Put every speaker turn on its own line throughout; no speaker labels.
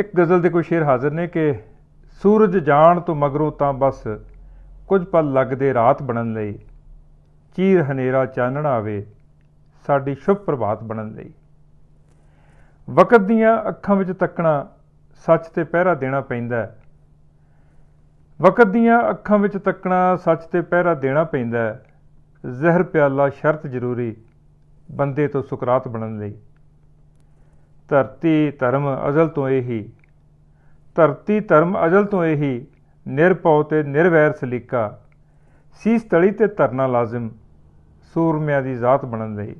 ਇੱਕ ਗਜ਼ਲ ਦੇ ਕੋਈ ਸ਼ੇਰ ਹਾਜ਼ਰ ਨੇ ਕਿ ਸੂਰਜ ਜਾਣ ਤੋਂ ਮਗਰੋਂ ਤਾਂ ਬਸ ਕੁਝ ਪਲ ਲੱਗਦੇ ਰਾਤ ਬਣਨ ਲਈ ਚੀਰ ਹਨੇਰਾ ਚਾਨਣ ਆਵੇ ਸਾਡੀ ਸ਼ੁਭ ਪ੍ਰਭਾਤ ਬਣਨ ਲਈ ਵਕਤ ਦੀਆਂ ਅੱਖਾਂ ਵਿੱਚ ਤੱਕਣਾ ਸੱਚ ਤੇ ਪਹਿਰਾ ਦੇਣਾ ਪੈਂਦਾ ਹੈ ਵਕਤ ਦੀਆਂ ਅੱਖਾਂ ਵਿੱਚ ਤੱਕਣਾ ਸੱਚ ਤੇ ਪਹਿਰਾ ਦੇਣਾ ਪੈਂਦਾ ਹੈ ਜ਼ਹਿਰ ਪਿਆਲਾ ਸ਼ਰਤ ਜ਼ਰੂਰੀ ਬੰਦੇ ਤੋਂ ਸੁਕਰਾਤ ਬਣਨ ਲਈ ਧਰਤੀ ਧਰਮ ਅਜ਼ਲ ਤੋਂ ਇਹੀ ਧਰਤੀ ਧਰਮ ਅਜ਼ਲ ਤੋਂ ਇਹੀ ਨਿਰਪਉ ਤੇ ਨਿਰਵੈਰ ਸਲੀਕਾ ਸੀਸ ਤਲੀ ਤੇ ਧਰਨਾ ਲਾਜ਼ਮ ਸੂਰਮਿਆਂ ਦੀ ਜ਼ਾਤ ਬਣਨ ਲਈ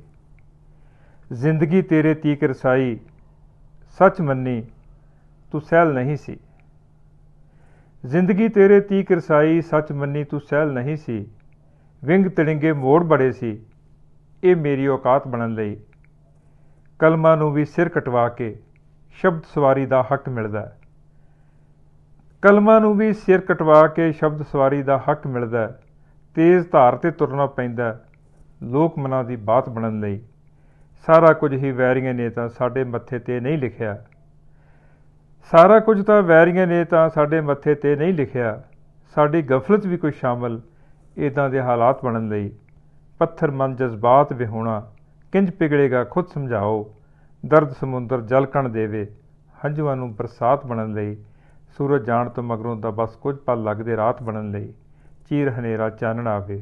ਜ਼ਿੰਦਗੀ ਤੇਰੇ ਤੀਕ ਰਸਾਈ ਸੱਚ ਮੰਨੀ ਤੂੰ ਸਹਿਲ ਨਹੀਂ ਸੀ ਜ਼ਿੰਦਗੀ ਤੇਰੇ ਤੀਕ ਰਸਾਈ ਸੱਚ ਮੰਨੀ ਤੂੰ ਸਹਿਲ ਨਹੀਂ ਸੀ ਵਿੰਗ ਤੜਿੰਗੇ ਮੋੜ ਬੜੇ ਸੀ ਇਹ ਮੇਰੀ ਔਕਾਤ ਬਣਨ ਲਈ ਕਲਮਾਂ ਨੂੰ ਵੀ ਸਿਰ ਕਟਵਾ ਕੇ ਸ਼ਬਦ ਸਵਾਰੀ ਦਾ ਹੱਕ ਮਿਲਦਾ ਹੈ ਕਲਮਾਂ ਨੂੰ ਵੀ ਸਿਰ ਕਟਵਾ ਕੇ ਸ਼ਬਦ ਸਵਾਰੀ ਦਾ ਹੱਕ ਮਿਲਦਾ ਹੈ ਤੇਜ਼ ਧਾਰ ਤੇ ਤੁਰਨਾ ਪੈਂਦਾ ਲੋਕ ਮਨਾਂ ਦੀ ਬਾਤ ਬਣਨ ਲਈ ਸਾਰਾ ਕੁਝ ਹੀ ਵੈਰੀਆਂ ਨੇ ਤਾਂ ਸਾਡੇ ਮੱਥੇ ਤੇ ਨਹੀਂ ਲਿਖਿਆ ਸਾਰਾ ਕੁਝ ਤਾਂ ਵੈਰੀਆਂ ਨੇ ਤਾਂ ਸਾਡੇ ਮੱਥੇ ਤੇ ਨਹੀਂ ਲਿਖਿਆ ਸਾਡੀ ਗਫਲਤ ਵੀ ਕੋਈ ਸ਼ਾਮਲ ਇਦਾਂ ਦੇ ਹਾਲਾਤ ਬਣਨ ਲਈ ਪੱਥਰ ਮਨ ਜਜ਼ਬਾਤ ਵਿਹੋਣਾ ਕਿੰਜ ਪਿਗੜੇਗਾ ਖੁਦ ਸਮਝਾਓ ਦਰਦ ਸਮੁੰਦਰ ਜਲ ਕਣ ਦੇਵੇ ਹੰਝੂਆਂ ਨੂੰ ਬਰਸਾਤ ਬਣਨ ਲਈ ਸੂਰਜ ਜਾਣ ਤੋਂ ਮਗਰੋਂ ਦਾ ਬਸ ਕੁਝ ਪਲ ਲੱਗਦੇ ਰਾਤ ਬਣਨ ਲਈ ਚੀਰ ਹਨੇਰਾ ਚਾਨਣ ਆਵੇ